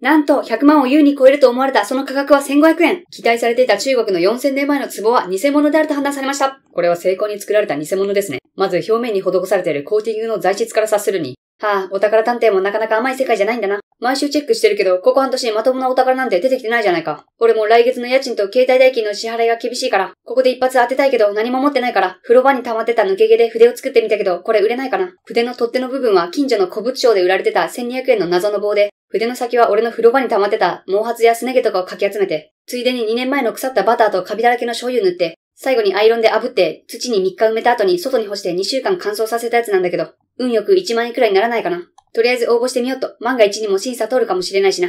なんと、100万を優に超えると思われたその価格は1500円。期待されていた中国の4000年前の壺は偽物であると判断されました。これは成功に作られた偽物ですね。まず表面に施されているコーティングの材質から察するに。はあ、お宝探偵もなかなか甘い世界じゃないんだな。毎週チェックしてるけど、ここ半年まともなお宝なんて出てきてないじゃないか。俺も来月の家賃と携帯代金の支払いが厳しいから、ここで一発当てたいけど何も持ってないから、風呂場に溜まってた抜け毛で筆を作ってみたけど、これ売れないかな。筆の取っ手の部分は近所の古物商で売られてた1200円の謎の棒で、筆の先は俺の風呂場に溜まってた毛髪やすね毛とかをかき集めて、ついでに2年前の腐ったバターとカビだらけの醤油塗って、最後にアイロンで炙って、土に3日埋めた後に外に干して2週間乾燥させたやつなんだけど、運よく1万円くらいにならないかな。とりあえず応募してみようと、万が一にも審査通るかもしれないしな。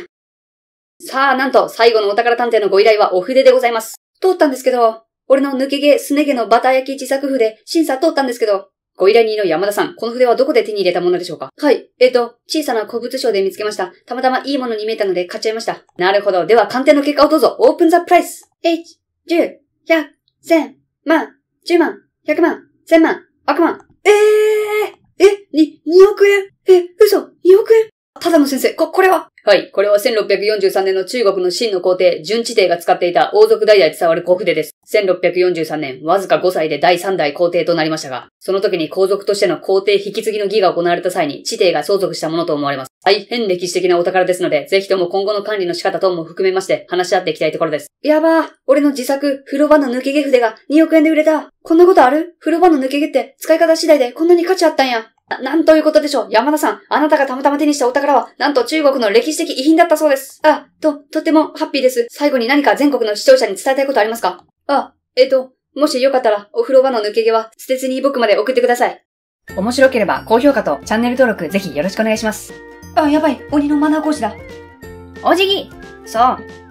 さあ、なんと、最後のお宝探偵のご依頼はお筆でございます。通ったんですけど、俺の抜け毛、すね毛のバター焼き自作譜で審査通ったんですけど、ご依頼人の山田さん、この筆はどこで手に入れたものでしょうかはい。えっ、ー、と、小さな古物商で見つけました。たまたまいいものに見えたので買っちゃいました。なるほど。では、鑑定の結果をどうぞ。オープンザプライス !H、10、100、1000、万、10万、100万、1000万、悪万。ええー、え、に、2億円え、先生、こ、これははい。これは1643年の中国の秦の皇帝、純地帝が使っていた王族代々伝わる小筆です。1643年、わずか5歳で第3代皇帝となりましたが、その時に皇族としての皇帝引き継ぎの儀が行われた際に、地帝が相続したものと思われます。大変歴史的なお宝ですので、ぜひとも今後の管理の仕方等も含めまして話し合っていきたいところです。やばー、俺の自作、風呂場の抜け毛筆が2億円で売れた。こんなことある風呂場の抜け毛って使い方次第でこんなに価値あったんや。な、なんということでしょう。山田さん、あなたがたまたま手にしたお宝は、なんと中国の歴史的遺品だったそうです。あ、と、とてもハッピーです。最後に何か全国の視聴者に伝えたいことありますかあ、えっ、と、もしよかったら、お風呂場の抜け毛は、捨てずに僕まで送ってください。面白ければ高評価とチャンネル登録ぜひよろしくお願いします。あ、やばい、鬼のマナー講師だ。お辞儀そう。